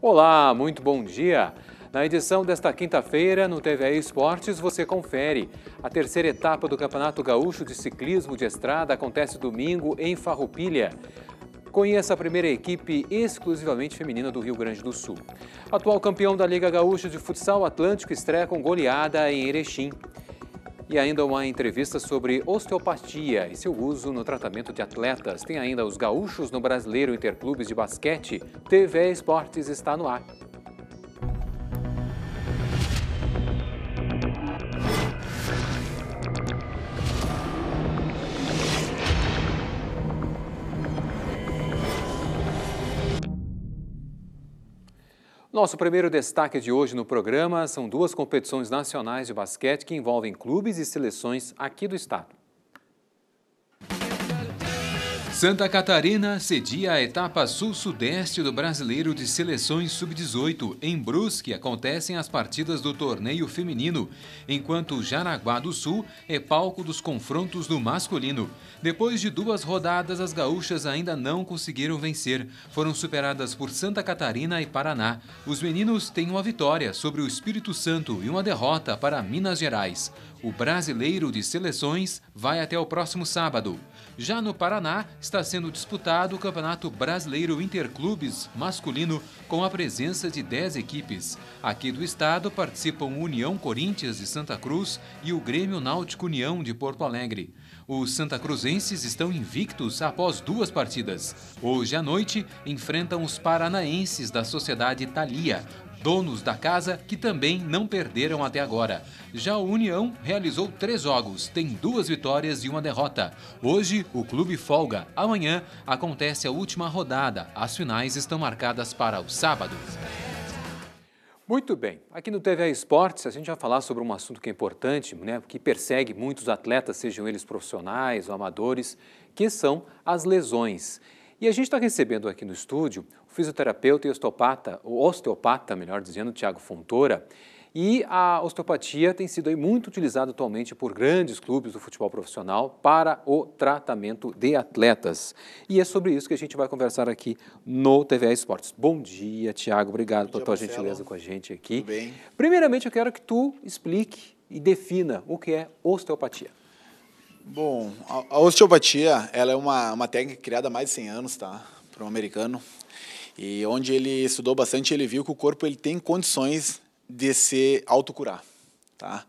Olá, muito bom dia! Na edição desta quinta-feira, no TVA Esportes, você confere. A terceira etapa do Campeonato Gaúcho de Ciclismo de Estrada acontece domingo em Farroupilha. Conheça a primeira equipe exclusivamente feminina do Rio Grande do Sul. Atual campeão da Liga Gaúcha de Futsal Atlântico estreia com goleada em Erechim. E ainda uma entrevista sobre osteopatia e seu uso no tratamento de atletas. Tem ainda os gaúchos no Brasileiro Interclubes de Basquete. TV Esportes está no ar. Nosso primeiro destaque de hoje no programa são duas competições nacionais de basquete que envolvem clubes e seleções aqui do estado. Santa Catarina cedia a etapa sul-sudeste do Brasileiro de Seleções Sub-18. Em Brusque acontecem as partidas do torneio feminino, enquanto Jaraguá do Sul é palco dos confrontos do masculino. Depois de duas rodadas, as gaúchas ainda não conseguiram vencer. Foram superadas por Santa Catarina e Paraná. Os meninos têm uma vitória sobre o Espírito Santo e uma derrota para Minas Gerais o Brasileiro de Seleções vai até o próximo sábado. Já no Paraná, está sendo disputado o Campeonato Brasileiro Interclubes masculino com a presença de 10 equipes. Aqui do estado participam União Corinthians de Santa Cruz e o Grêmio Náutico União de Porto Alegre. Os Santa Cruzenses estão invictos após duas partidas. Hoje à noite, enfrentam os paranaenses da Sociedade Thalia, donos da casa que também não perderam até agora. Já o União realizou três jogos, tem duas vitórias e uma derrota. Hoje, o clube folga. Amanhã, acontece a última rodada. As finais estão marcadas para o sábado. Muito bem. Aqui no TVA Esportes, a gente vai falar sobre um assunto que é importante, né, que persegue muitos atletas, sejam eles profissionais ou amadores, que são as lesões. E a gente está recebendo aqui no estúdio fisioterapeuta e osteopata, o osteopata, melhor dizendo, Tiago Fontoura. E a osteopatia tem sido muito utilizada atualmente por grandes clubes do futebol profissional para o tratamento de atletas. E é sobre isso que a gente vai conversar aqui no TVA Esportes. Bom dia, Tiago. Obrigado pela tua Marcelo. gentileza com a gente aqui. Tudo bem. Primeiramente, eu quero que tu explique e defina o que é osteopatia. Bom, a osteopatia ela é uma, uma técnica criada há mais de 100 anos tá? para um americano e onde ele estudou bastante, ele viu que o corpo ele tem condições de se autocurar, tá?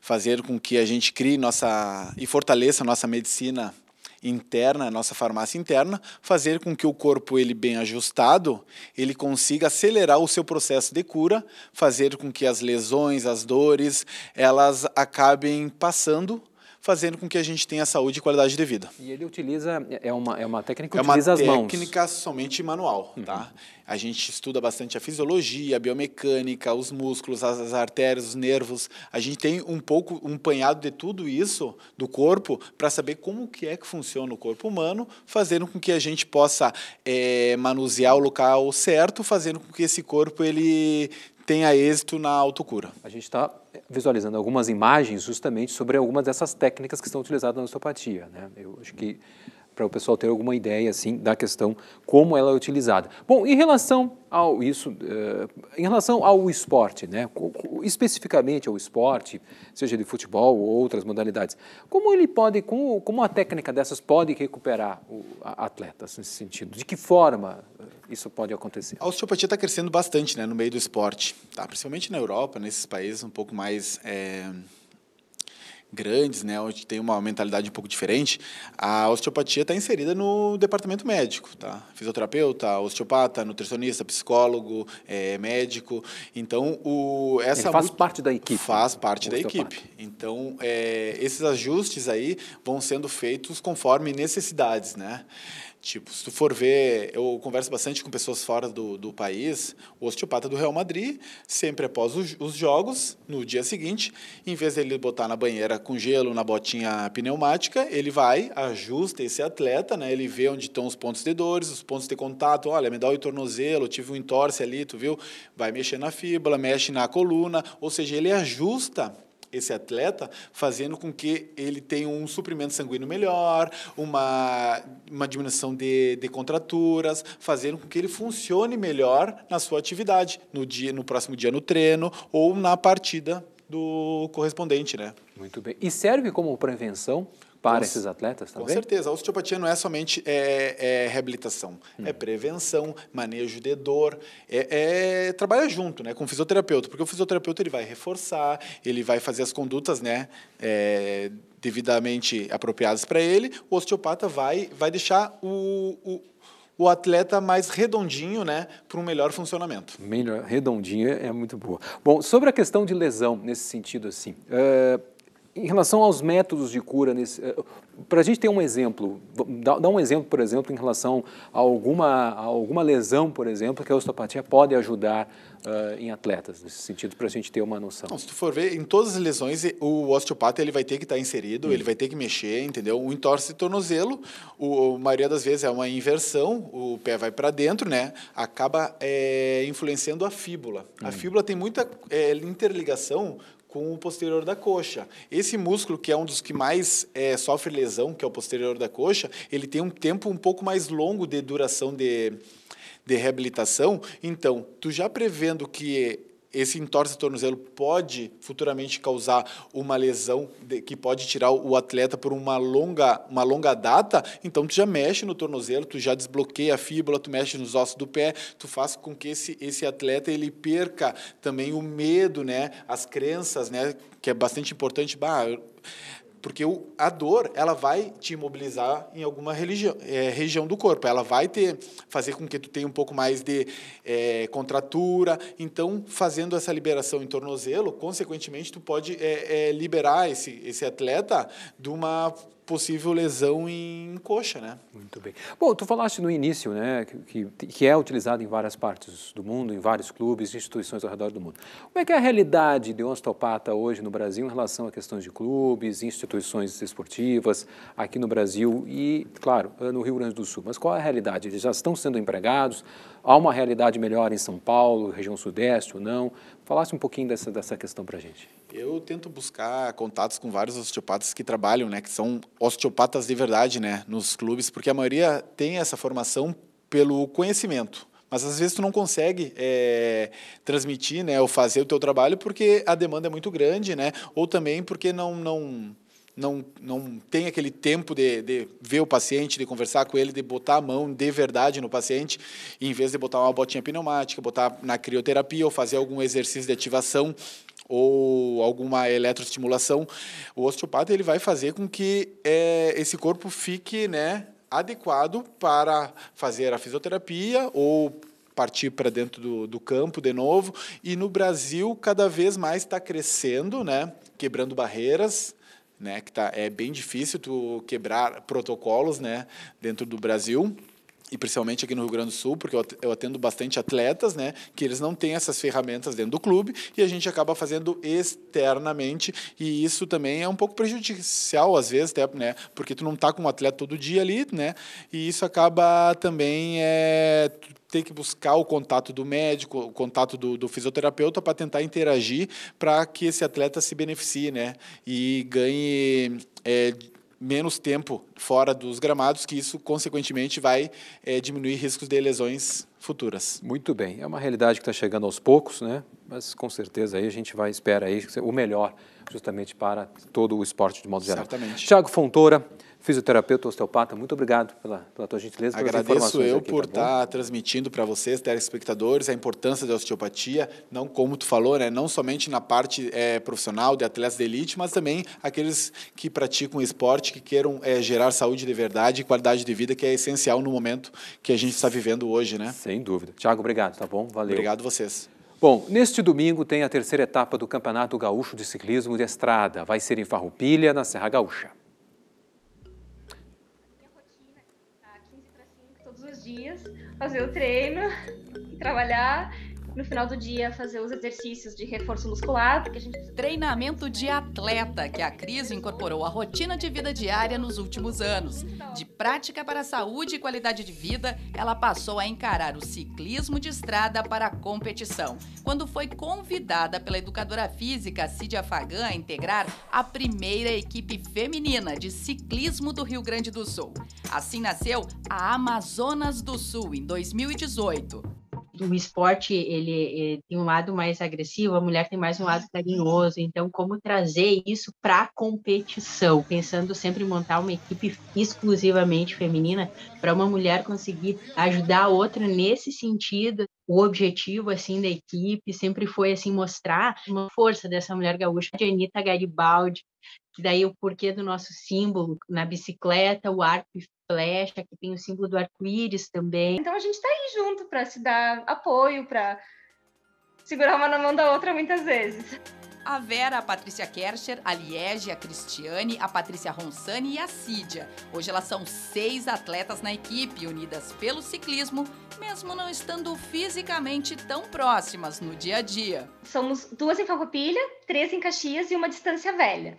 Fazer com que a gente crie nossa e fortaleça nossa medicina interna, nossa farmácia interna, fazer com que o corpo ele bem ajustado, ele consiga acelerar o seu processo de cura, fazer com que as lesões, as dores, elas acabem passando fazendo com que a gente tenha saúde e qualidade de vida. E ele utiliza, é uma, é uma técnica que é utiliza as mãos. É uma técnica somente manual, uhum. tá? A gente estuda bastante a fisiologia, a biomecânica, os músculos, as, as artérias, os nervos. A gente tem um pouco, um panhado de tudo isso do corpo para saber como que é que funciona o corpo humano, fazendo com que a gente possa é, manusear o local certo, fazendo com que esse corpo ele tenha êxito na autocura. A gente está visualizando algumas imagens justamente sobre algumas dessas técnicas que são utilizadas na osteopatia. Né? Eu acho que para o pessoal ter alguma ideia assim da questão como ela é utilizada. Bom, em relação ao isso, uh, em relação ao esporte, né, especificamente ao esporte, seja de futebol ou outras modalidades, como ele pode, como, como a técnica dessas pode recuperar o atleta nesse sentido? De que forma eh, isso pode acontecer? A osteopatia está crescendo bastante, né, no meio do esporte, tá? Principalmente na Europa, nesses países um pouco mais é grandes, né, onde tem uma mentalidade um pouco diferente, a osteopatia está inserida no departamento médico, tá? Fisioterapeuta, osteopata, nutricionista, psicólogo, é, médico. Então, o, essa Ele faz muito... parte da equipe. Faz parte da equipe. Então, é, esses ajustes aí vão sendo feitos conforme necessidades, né? Tipo, se tu for ver, eu converso bastante com pessoas fora do, do país, o osteopata do Real Madrid, sempre após os, os, jogos, no dia seguinte, em vez dele botar na banheira com gelo, na botinha pneumática, ele vai, ajusta esse atleta, né? Ele vê onde estão os pontos de dores, os pontos de contato, olha, me dá o tornozelo, tive um entorce ali, tu viu? Vai mexer na fíbula, mexe na coluna, ou seja, ele ajusta esse atleta, fazendo com que ele tenha um suprimento sanguíneo melhor, uma, uma diminuição de, de contraturas, fazendo com que ele funcione melhor na sua atividade, no, dia, no próximo dia no treino ou na partida do correspondente, né? Muito bem. E serve como prevenção? para com, esses atletas também? Com certeza. A osteopatia não é somente é, é reabilitação, hum. é prevenção, manejo de dor, é, é trabalha junto né, com o fisioterapeuta, porque o fisioterapeuta ele vai reforçar, ele vai fazer as condutas né, é, devidamente apropriadas para ele, o osteopata vai, vai deixar o, o o atleta mais redondinho, né, para um melhor funcionamento. Melhor redondinho é, é muito boa. Bom, sobre a questão de lesão nesse sentido assim, eh, em relação aos métodos de cura, eh, para a gente ter um exemplo, dá, um exemplo, por exemplo, em relação a alguma, a alguma lesão, por exemplo, que a osteopatia pode ajudar uh, em atletas, nesse sentido, para a gente ter uma noção. Não, se tu for ver, em todas as lesões, o osteopata ele vai ter que estar tá inserido, hum. ele vai ter que mexer, entendeu? O entorce tornozelo, o, a maioria das vezes é uma inversão, o pé vai para dentro, né? Acaba é, influenciando a fíbula. Hum. A fíbula tem muita é, interligação com o posterior da coxa. Esse músculo, que é um dos que mais é, sofre lesão, que é o posterior da coxa, ele tem um tempo um pouco mais longo de duração de, de reabilitação. Então, tu já prevendo que esse entorse do tornozelo pode futuramente causar uma lesão de, que pode tirar o atleta por uma longa, uma longa data, então tu já mexe no tornozelo, tu já desbloqueia a fíbula, tu mexe nos ossos do pé, tu faz com que esse, esse atleta ele perca também o medo, né, as crenças, né, que é bastante importante. Bah, porque o, a dor, ela vai te imobilizar em alguma religião, é, região do corpo. Ela vai ter, fazer com que tu tenha um pouco mais de é, contratura. Então, fazendo essa liberação em tornozelo, consequentemente, tu pode é, é liberar esse, esse atleta de uma possível lesão em coxa, né? Muito bem. Bom, tu falaste no início, né, que, que é utilizado em várias partes do mundo, em vários clubes, instituições ao redor do mundo. Como é que é a realidade de um osteopata hoje no Brasil em relação a questões de clubes, instituições esportivas aqui no Brasil e, claro, no Rio Grande do Sul? Mas qual é a realidade? Eles já estão sendo empregados? Há uma realidade melhor em São Paulo, região sudeste ou não? Falasse um pouquinho dessa, dessa questão para a gente. Eu tento buscar contatos com vários osteopatas que trabalham, né, que são osteopatas de verdade né, nos clubes, porque a maioria tem essa formação pelo conhecimento mas às vezes tu não consegue é, transmitir, né, ou fazer o teu trabalho porque a demanda é muito grande, né, ou também porque não não não, não tem aquele tempo de, de ver o paciente, de conversar com ele, de botar a mão de verdade no paciente, em vez de botar uma botinha pneumática, botar na crioterapia ou fazer algum exercício de ativação ou alguma eletroestimulação, o osteopata ele vai fazer com que é, esse corpo fique né, adequado para fazer a fisioterapia ou partir para dentro do, do, campo de novo. E no Brasil, cada vez mais está crescendo, né? quebrando barreiras né? Que tá, é bem difícil tu quebrar protocolos, né? Dentro do Brasil e principalmente aqui no Rio Grande do Sul, porque eu atendo bastante atletas, né, que eles não têm essas ferramentas dentro do clube e a gente acaba fazendo externamente e isso também é um pouco prejudicial às vezes, até, né, porque tu não tá com um atleta todo dia ali, né, e isso acaba também é ter que buscar o contato do médico, o contato do, do fisioterapeuta para tentar interagir para que esse atleta se beneficie, né, e ganhe é, menos tempo fora dos gramados, que isso, consequentemente, vai é, diminuir riscos de lesões futuras. Muito bem, é uma realidade que está chegando aos poucos, né? mas com certeza aí a gente vai espera aí o melhor justamente para todo o esporte de modo geral. Certamente. Tiago Fontoura, fisioterapeuta, osteopata, muito obrigado pela, pela tua gentileza. Agradeço eu aqui, tá por estar tá tá transmitindo para vocês, telespectadores, a importância da osteopatia, não como tu falou, né, não somente na parte é, profissional de atletas de elite, mas também aqueles que praticam esporte, que queiram é, gerar saúde de verdade e qualidade de vida, que é essencial no momento que a gente está vivendo hoje, né? Sem dúvida. Tiago, obrigado, tá bom? Valeu. Obrigado a vocês. Bom, neste domingo tem a terceira etapa do Campeonato Gaúcho de Ciclismo de Estrada. Vai ser em Farroupilha, na Serra Gaúcha. fazer o treino, trabalhar no final do dia fazer os exercícios de reforço muscular, porque a gente treinamento de atleta que a Cris incorporou à rotina de vida diária nos últimos anos. De prática para saúde e qualidade de vida, ela passou a encarar o ciclismo de estrada para a competição. Quando foi convidada pela educadora física Cidia Fagan a integrar a primeira equipe feminina de ciclismo do Rio Grande do Sul. Assim nasceu a Amazonas do Sul em 2018 o esporte ele, ele, tem um lado mais agressivo, a mulher tem mais um lado carinhoso. Então, como trazer isso para a competição, pensando sempre em montar uma equipe exclusivamente feminina para uma mulher conseguir ajudar a outra nesse sentido. O objetivo assim da equipe sempre foi assim mostrar uma força dessa mulher gaúcha, de Anitta Garibaldi, que daí o porquê do nosso símbolo na bicicleta, o arco e flecha, que tem o símbolo do arco-íris também. Então a gente está aí junto para se dar apoio, para segurar uma na mão da outra muitas vezes. A Vera, a Patrícia Kercher, a Liege, a Cristiane, a Patrícia Ronsani e a Cídia. Hoje elas são seis atletas na equipe, unidas pelo ciclismo, mesmo não estando fisicamente tão próximas no dia a dia. Somos duas em Farroupilha, três em Caxias e uma distância velha.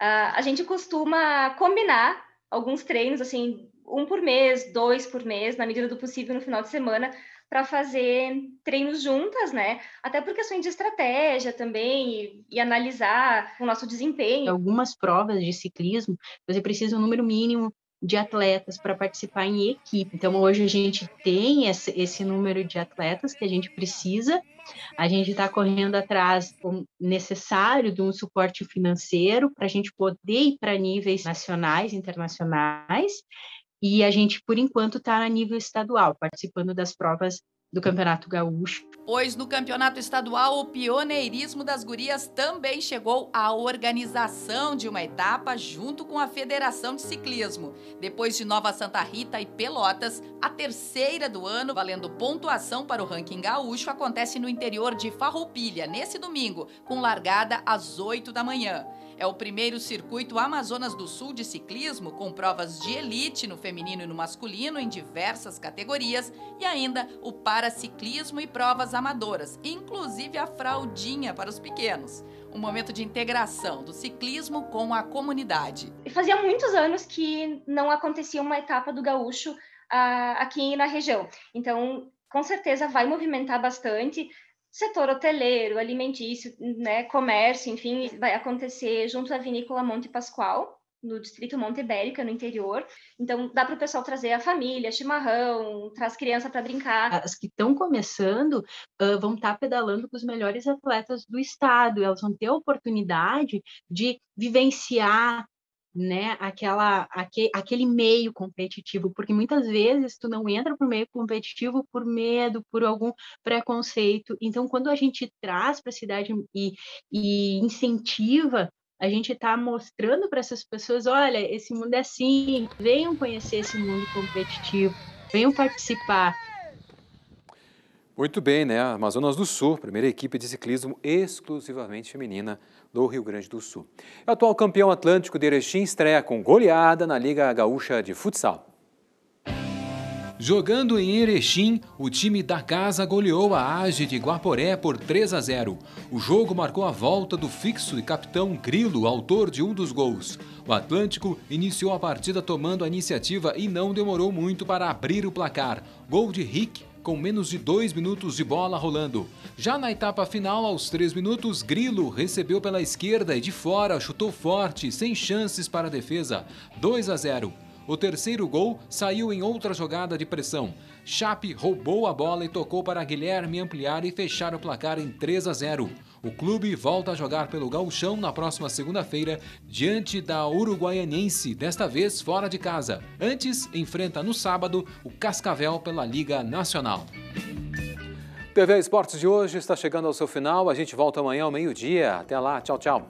Uh, a gente costuma combinar alguns treinos, assim, um por mês, dois por mês, na medida do possível no final de semana, para fazer treinos juntas, né? Até por questões de estratégia também e, e, analisar o nosso desempenho. Algumas provas de ciclismo, você precisa um número mínimo de atletas para participar em equipe. Então, hoje a gente tem esse número de atletas que a gente precisa, a gente está correndo atrás necessário de um suporte financeiro para a gente poder ir para níveis nacionais, internacionais, e a gente, por enquanto, está a nível estadual, participando das provas do Campeonato Gaúcho. Pois no Campeonato Estadual, o pioneirismo das gurias também chegou à organização de uma etapa junto com a Federação de Ciclismo. Depois de Nova Santa Rita e Pelotas, a terceira do ano, valendo pontuação para o ranking gaúcho, acontece no interior de Farroupilha, nesse domingo, com largada às 8 da manhã. É o primeiro circuito Amazonas do Sul de ciclismo, com provas de elite no feminino e no masculino em diversas categorias, e ainda o paraciclismo e provas amadoras, inclusive a fraldinha para os pequenos. Um momento de integração do ciclismo com a comunidade. Fazia muitos anos que não acontecia uma etapa do gaúcho uh, aqui na região. Então, com certeza vai movimentar bastante setor hoteleiro, alimentício, né, comércio, enfim, vai acontecer junto à vinícola Monte Pascoal, no distrito Monte Ibérica, no interior. Então, dá para o pessoal trazer a família, chimarrão, traz criança para brincar. As que estão começando uh, vão estar tá pedalando com os melhores atletas do estado, elas vão ter a oportunidade de vivenciar né, aquela, aquele, aquele meio competitivo, porque muitas vezes tu não entra para o meio competitivo por medo, por algum preconceito. Então, quando a gente traz para a cidade e, e incentiva a gente está mostrando para essas pessoas, olha, esse mundo é assim, venham conhecer esse mundo competitivo, venham participar. Muito bem, né? Amazonas do Sul, primeira equipe de ciclismo exclusivamente feminina do Rio Grande do Sul. O atual campeão atlântico de Erechim estreia com goleada na Liga Gaúcha de Futsal. Jogando em Erechim, o time da casa goleou a Age de Guaporé por 3 a 0. O jogo marcou a volta do fixo e capitão Grilo, autor de um dos gols. O Atlântico iniciou a partida tomando a iniciativa e não demorou muito para abrir o placar. Gol de Rick com menos de dois minutos de bola rolando. Já na etapa final, aos três minutos, Grilo recebeu pela esquerda e de fora chutou forte, sem chances para a defesa. 2 a 0. O terceiro gol saiu em outra jogada de pressão. Chape roubou a bola e tocou para Guilherme ampliar e fechar o placar em 3 a 0. O clube volta a jogar pelo Gauchão na próxima segunda-feira, diante da Uruguaianense, desta vez fora de casa. Antes, enfrenta no sábado o Cascavel pela Liga Nacional. TV Esportes de hoje está chegando ao seu final. A gente volta amanhã ao meio-dia. Até lá, tchau, tchau.